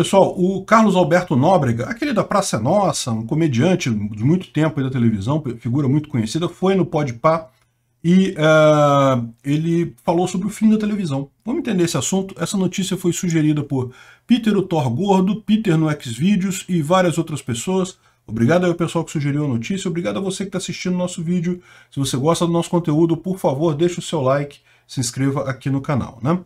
Pessoal, o Carlos Alberto Nóbrega, aquele da Praça é Nossa, um comediante de muito tempo da televisão, figura muito conhecida, foi no Podpah e uh, ele falou sobre o fim da televisão. Vamos entender esse assunto? Essa notícia foi sugerida por Peter o Thor Gordo, Peter no Xvideos e várias outras pessoas. Obrigado ao pessoal que sugeriu a notícia, obrigado a você que está assistindo o nosso vídeo. Se você gosta do nosso conteúdo, por favor, deixe o seu like, se inscreva aqui no canal. Né?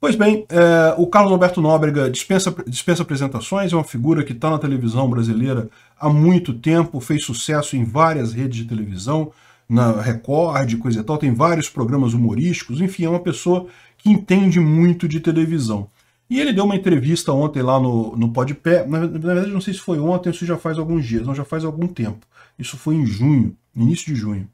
Pois bem, é, o Carlos Alberto Nóbrega dispensa, dispensa apresentações, é uma figura que está na televisão brasileira há muito tempo, fez sucesso em várias redes de televisão, na Record, coisa e tal, tem vários programas humorísticos, enfim, é uma pessoa que entende muito de televisão. E ele deu uma entrevista ontem lá no, no Podpé, na, na verdade não sei se foi ontem ou se já faz alguns dias, não, já faz algum tempo. Isso foi em junho, início de junho.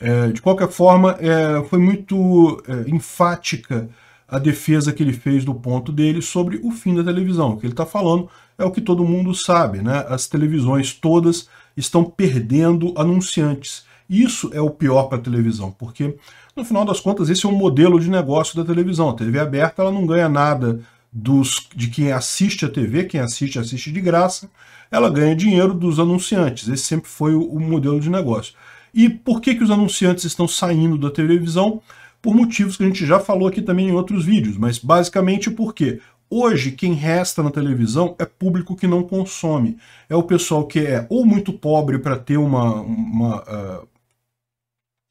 É, de qualquer forma, é, foi muito é, enfática a defesa que ele fez do ponto dele sobre o fim da televisão. O que ele está falando é o que todo mundo sabe, né? As televisões todas estão perdendo anunciantes. Isso é o pior para a televisão, porque no final das contas esse é o um modelo de negócio da televisão. A TV aberta ela não ganha nada dos, de quem assiste a TV, quem assiste, assiste de graça, ela ganha dinheiro dos anunciantes. Esse sempre foi o, o modelo de negócio. E por que, que os anunciantes estão saindo da televisão? por motivos que a gente já falou aqui também em outros vídeos, mas basicamente porque hoje quem resta na televisão é público que não consome. É o pessoal que é ou muito pobre para ter uma, uma uh,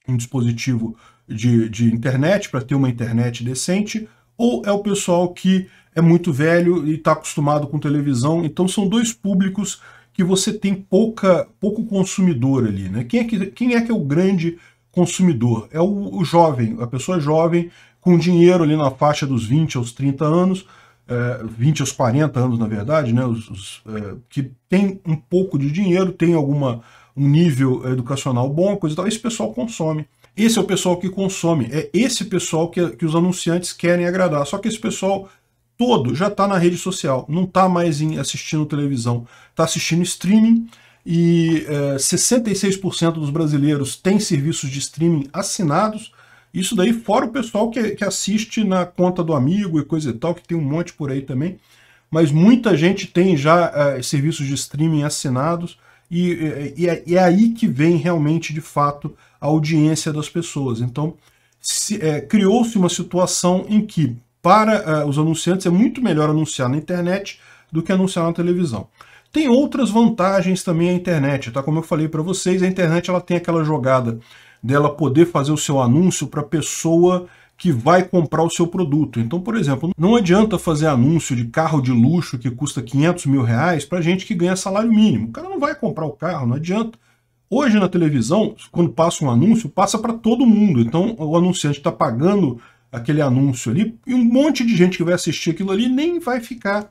um dispositivo de, de internet, para ter uma internet decente, ou é o pessoal que é muito velho e está acostumado com televisão. Então são dois públicos que você tem pouca, pouco consumidor ali. Né? Quem, é que, quem é que é o grande consumidor, é o, o jovem, a pessoa jovem com dinheiro ali na faixa dos 20 aos 30 anos, é, 20 aos 40 anos, na verdade, né, os, os é, que tem um pouco de dinheiro, tem alguma, um nível educacional bom, coisa e tal, esse pessoal consome. Esse é o pessoal que consome, é esse pessoal que, que os anunciantes querem agradar. Só que esse pessoal todo já está na rede social, não está mais em assistindo televisão, está assistindo streaming, e é, 66% dos brasileiros têm serviços de streaming assinados. Isso daí fora o pessoal que, que assiste na conta do amigo e coisa e tal, que tem um monte por aí também. Mas muita gente tem já é, serviços de streaming assinados e, e, é, é, é, aí que vem realmente, de fato, a audiência das pessoas. Então, é, criou-se uma situação em que, para os anunciantes, é muito melhor anunciar na internet do que anunciar na televisão. Tem outras vantagens também a internet, tá? Como eu falei para vocês, a internet ela tem aquela jogada dela poder fazer o seu anúncio para pessoa que vai comprar o seu produto. Então, por exemplo, não adianta fazer anúncio de carro de luxo que custa 500 mil reais para gente que ganha salário mínimo. O cara não vai comprar o carro, não adianta. Hoje na televisão, quando passa um anúncio, passa para todo mundo. Então, o anunciante está pagando aquele anúncio ali e um monte de gente que vai assistir aquilo ali nem vai ficar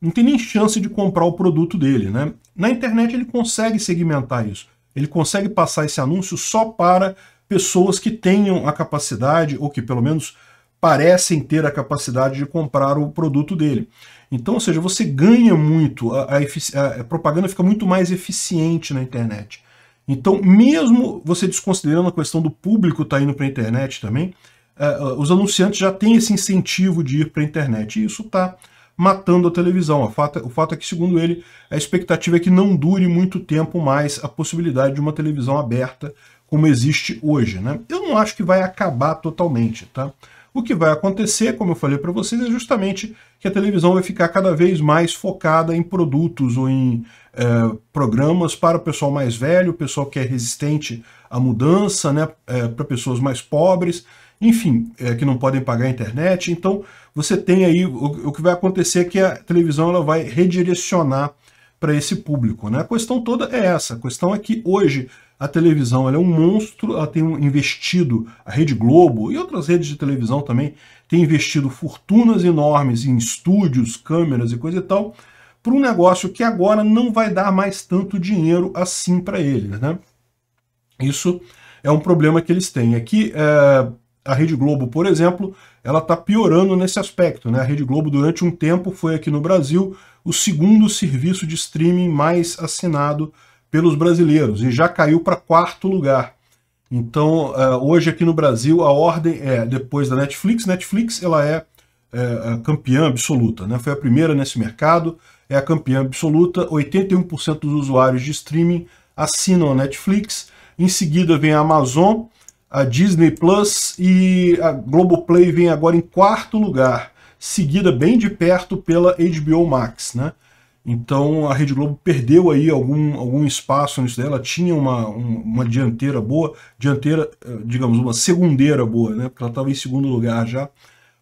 não tem nem chance de comprar o produto dele, né? Na internet ele consegue segmentar isso. Ele consegue passar esse anúncio só para pessoas que tenham a capacidade, ou que pelo menos parecem ter a capacidade de comprar o produto dele. Então, ou seja, você ganha muito, a, a, a propaganda fica muito mais eficiente na internet. Então, mesmo você desconsiderando a questão do público estar tá indo para a internet também, uh, os anunciantes já têm esse incentivo de ir para a internet. E isso está matando a televisão. O fato, é, o fato é que, segundo ele, a expectativa é que não dure muito tempo mais a possibilidade de uma televisão aberta como existe hoje. Né? Eu não acho que vai acabar totalmente. Tá? O que vai acontecer, como eu falei para vocês, é justamente que a televisão vai ficar cada vez mais focada em produtos ou em é, programas para o pessoal mais velho, o pessoal que é resistente à mudança, né, é, para pessoas mais pobres enfim, é, que não podem pagar a internet. Então, você tem aí, o, o que vai acontecer é que a televisão ela vai redirecionar para esse público. Né? A questão toda é essa, a questão é que hoje a televisão é um monstro, ela tem investido, a Rede Globo e outras redes de televisão também, tem investido fortunas enormes em estúdios, câmeras e coisa e tal, para um negócio que agora não vai dar mais tanto dinheiro assim para eles. Né? Isso é um problema que eles têm. Aqui, é, a Rede Globo, por exemplo, ela está piorando nesse aspecto. Né? A Rede Globo, durante um tempo, foi aqui no Brasil o segundo serviço de streaming mais assinado pelos brasileiros e já caiu para quarto lugar. Então, é, hoje aqui no Brasil, a ordem é depois da Netflix. Netflix ela é, é campeã absoluta, né? foi a primeira nesse mercado, é a campeã absoluta. 81% dos usuários de streaming assinam a Netflix. Em seguida vem a Amazon, a Disney Plus e a Globoplay vem agora em quarto lugar, seguida bem de perto pela HBO Max, né? Então a Rede Globo perdeu aí algum, algum espaço nisso dela, tinha uma, uma dianteira boa, dianteira, eh, digamos, uma segundeira boa, né? Porque ela estava em segundo lugar já,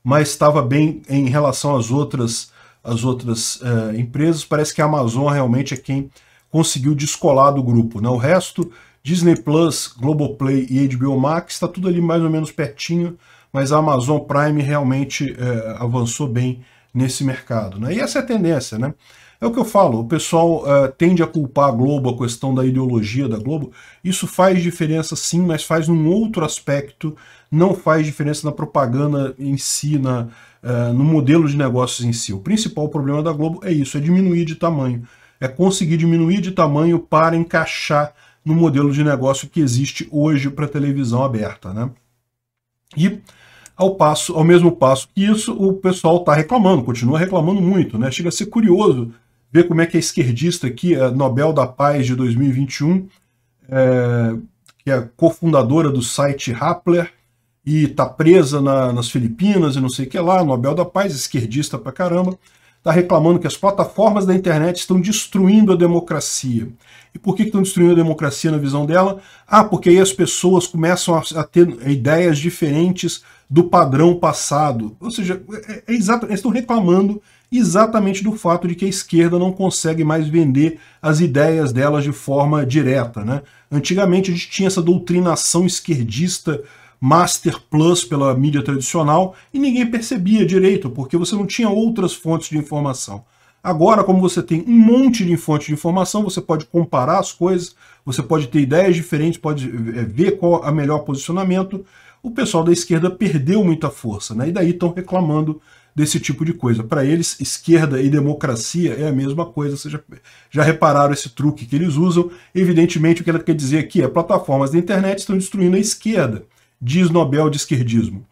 mas estava bem em relação às outras, às outras uh, empresas. Parece que a Amazon realmente é quem conseguiu descolar do grupo, né? O resto Disney Plus, Globoplay e HBO Max, está tudo ali mais ou menos pertinho, mas a Amazon Prime realmente é, avançou bem nesse mercado. Né? E essa é a tendência, né? É o que eu falo, o pessoal uh, tende a culpar a Globo, a questão da ideologia da Globo. Isso faz diferença sim, mas faz num outro aspecto, não faz diferença na propaganda em si, na, uh, no modelo de negócios em si. O principal problema da Globo é isso, é diminuir de tamanho. É conseguir diminuir de tamanho para encaixar no modelo de negócio que existe hoje para televisão aberta. Né? E ao passo, ao mesmo passo que isso, o pessoal está reclamando, continua reclamando muito, né? Chega a ser curioso ver como é que a esquerdista aqui, a Nobel da Paz de 2021, é, que é cofundadora do site Rappler e está presa na, nas Filipinas e não sei o que lá, Nobel da Paz, esquerdista pra caramba, está reclamando que as plataformas da internet estão destruindo a democracia. E por que estão destruindo a democracia na visão dela? Ah, porque aí as pessoas começam a, ter ideias diferentes do padrão passado. Ou seja, é, é exato, eles estão reclamando exatamente do fato de que a esquerda não consegue mais vender as ideias delas de forma direta. Né? Antigamente a gente tinha essa doutrinação esquerdista Master Plus pela mídia tradicional e ninguém percebia direito, porque você não tinha outras fontes de informação. Agora, como você tem um monte de fontes de informação, você pode comparar as coisas, você pode ter ideias diferentes, pode eh, ver qual é o melhor posicionamento. O pessoal da esquerda perdeu muita força, né? E daí estão reclamando desse tipo de coisa. Para eles, esquerda e democracia é a mesma coisa, vocês já, já repararam esse truque que eles usam. Evidentemente, o que ela quer dizer aqui é plataformas da internet estão destruindo a esquerda diz Nobel de esquerdismo.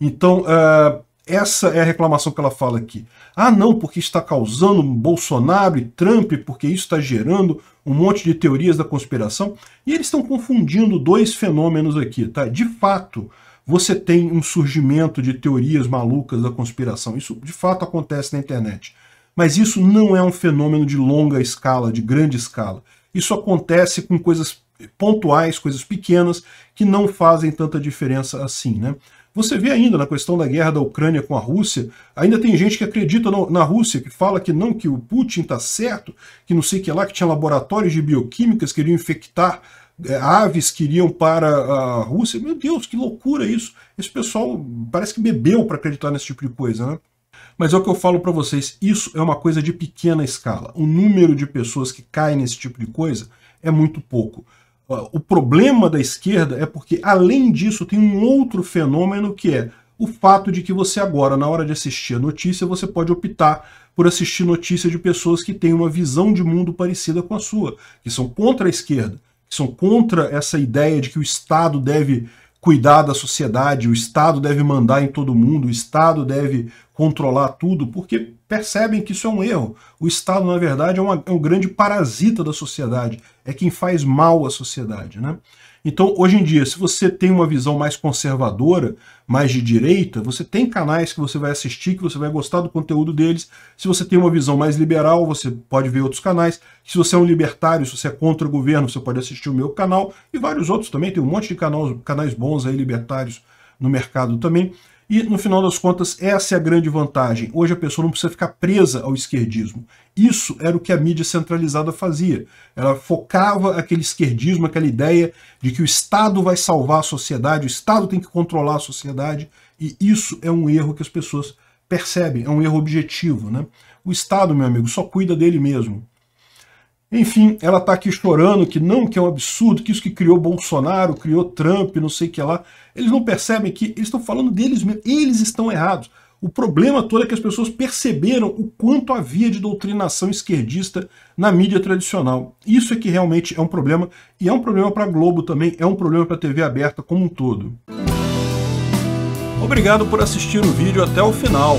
Então, uh, essa é a reclamação que ela fala aqui. Ah, não, porque está causando Bolsonaro e Trump, porque isso está gerando um monte de teorias da conspiração. E eles estão confundindo dois fenômenos aqui, tá? De fato, você tem um surgimento de teorias malucas da conspiração. Isso de fato acontece na internet. Mas isso não é um fenômeno de longa escala, de grande escala. Isso acontece com coisas pontuais, coisas pequenas, que não fazem tanta diferença assim, né? Você vê ainda na questão da guerra da Ucrânia com a Rússia, ainda tem gente que acredita no, na Rússia, que fala que não, que o Putin está certo, que não sei que lá, que tinha laboratórios de bioquímicas que iriam infectar é, aves que iriam para a Rússia. Meu Deus, que loucura isso! Esse pessoal parece que bebeu para acreditar nesse tipo de coisa, né? Mas é o que eu falo para vocês, isso é uma coisa de pequena escala. O número de pessoas que caem nesse tipo de coisa é muito pouco o problema da esquerda é porque, além disso, tem um outro fenômeno que é o fato de que você agora, na hora de assistir a notícia, você pode optar por assistir notícia de pessoas que têm uma visão de mundo parecida com a sua, que são contra a esquerda, que são contra essa ideia de que o Estado deve cuidar da sociedade, o Estado deve mandar em todo mundo, o Estado deve controlar tudo, porque percebem que isso é um erro. O Estado, na verdade, é, uma, é um grande parasita da sociedade, é quem faz mal à sociedade. Né? Então, hoje em dia, se você tem uma visão mais conservadora, mais de direita, você tem canais que você vai assistir, que você vai gostar do conteúdo deles. Se você tem uma visão mais liberal, você pode ver outros canais. Se você é um libertário, se você é contra o governo, você pode assistir o meu canal e vários outros também. Tem um monte de canais, canais bons aí, libertários, no mercado também. E, no final das contas, essa é a grande vantagem. Hoje a pessoa não precisa ficar presa ao esquerdismo. Isso era o que a mídia centralizada fazia. Ela focava aquele esquerdismo, aquela ideia de que o Estado vai salvar a sociedade, o Estado tem que controlar a sociedade, e isso é um erro que as pessoas percebem, é um erro objetivo. Né? O Estado, meu amigo, só cuida dele mesmo. Enfim, ela está aqui chorando que não, que é um absurdo, que isso que criou Bolsonaro, criou Trump, não sei o que lá. Eles não percebem que eles estão falando deles mesmos, eles estão errados. O problema todo é que as pessoas perceberam o quanto havia de doutrinação esquerdista na mídia tradicional. Isso é que realmente é um problema, e é um problema para a Globo também, é um problema para a TV aberta como um todo. Obrigado por assistir o vídeo até o final.